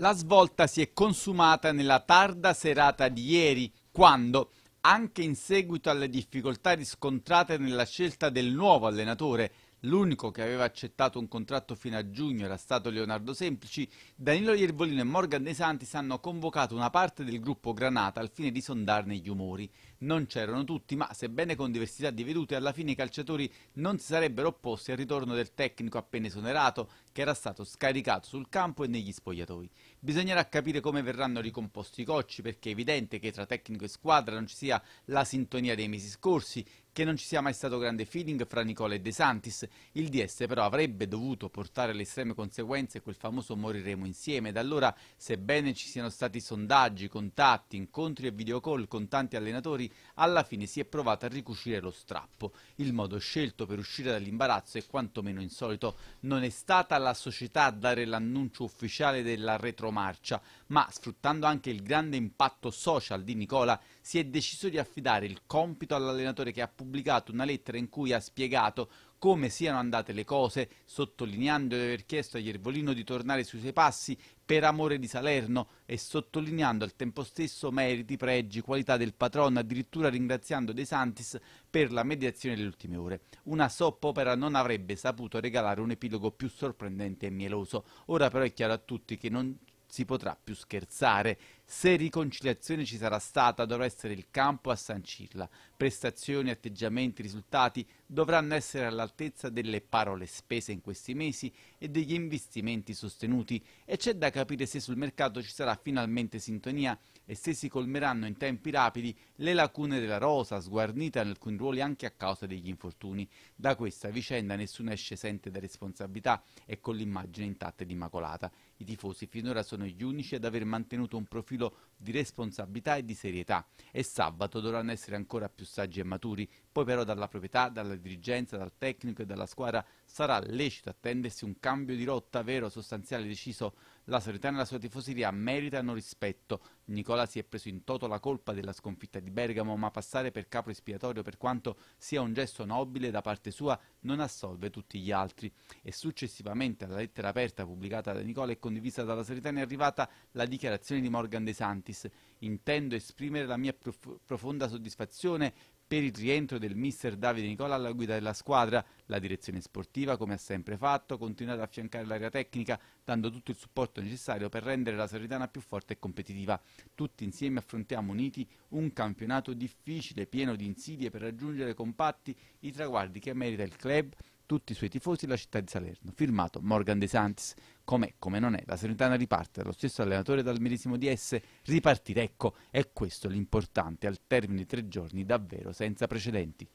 La svolta si è consumata nella tarda serata di ieri, quando, anche in seguito alle difficoltà riscontrate nella scelta del nuovo allenatore, l'unico che aveva accettato un contratto fino a giugno era stato Leonardo Semplici, Danilo Iervolino e Morgan De Santis hanno convocato una parte del gruppo Granata al fine di sondarne gli umori. Non c'erano tutti, ma sebbene con diversità di vedute, alla fine i calciatori non si sarebbero opposti al ritorno del tecnico appena esonerato, che era stato scaricato sul campo e negli spogliatoi. Bisognerà capire come verranno ricomposti i cocci perché è evidente che tra tecnico e squadra non ci sia la sintonia dei mesi scorsi, che non ci sia mai stato grande feeling fra Nicola e De Santis. Il DS però avrebbe dovuto portare alle estreme conseguenze quel famoso moriremo insieme. Da allora, sebbene ci siano stati sondaggi, contatti, incontri e videocall con tanti allenatori, alla fine si è provato a ricucire lo strappo. Il modo scelto per uscire dall'imbarazzo è quantomeno insolito. Non è stata la la società a dare l'annuncio ufficiale della retromarcia, ma sfruttando anche il grande impatto social di Nicola, si è deciso di affidare il compito all'allenatore che ha pubblicato una lettera in cui ha spiegato come siano andate le cose, sottolineando di aver chiesto a Iervolino di tornare sui suoi passi per amore di Salerno e sottolineando al tempo stesso meriti, pregi, qualità del patrono, addirittura ringraziando De Santis per la mediazione delle ultime ore. Una opera non avrebbe saputo regalare un epilogo più sorprendente e mieloso. Ora però è chiaro a tutti che non si potrà più scherzare. Se riconciliazione ci sarà stata, dovrà essere il campo a sancirla. Prestazioni, atteggiamenti, risultati dovranno essere all'altezza delle parole spese in questi mesi e degli investimenti sostenuti e c'è da capire se sul mercato ci sarà finalmente sintonia e se si colmeranno in tempi rapidi le lacune della rosa, sguarnita in alcuni ruoli anche a causa degli infortuni. Da questa vicenda nessuno esce esente da responsabilità e con l'immagine intatta ed immacolata. I tifosi finora sono gli unici ad aver mantenuto un profilo di responsabilità e di serietà e sabato dovranno essere ancora più saggi e maturi, poi però dalla proprietà, dalla dirigenza, dal tecnico e dalla squadra sarà lecito attendersi un cambio di rotta vero, sostanziale, deciso la Salernitana e la sua tifoseria meritano rispetto. Nicola si è preso in toto la colpa della sconfitta di Bergamo, ma passare per capo espiatorio per quanto sia un gesto nobile da parte sua non assolve tutti gli altri. E successivamente alla lettera aperta pubblicata da Nicola e condivisa dalla Salernitana è arrivata la dichiarazione di Morgan De Santis. Intendo esprimere la mia prof profonda soddisfazione per il rientro del mister Davide Nicola alla guida della squadra. La direzione sportiva, come ha sempre fatto, continua ad affiancare l'area tecnica, dando tutto il supporto necessario per rendere la Salernitana più forte e competitiva. Tutti insieme affrontiamo uniti un campionato difficile, pieno di insidie per raggiungere compatti i traguardi che merita il club, tutti i suoi tifosi e la città di Salerno. Firmato Morgan De Santis com'è, come non è. La Salernitana riparte, lo stesso allenatore dal medesimo DS ripartire. Ecco, è questo l'importante al termine di tre giorni davvero senza precedenti.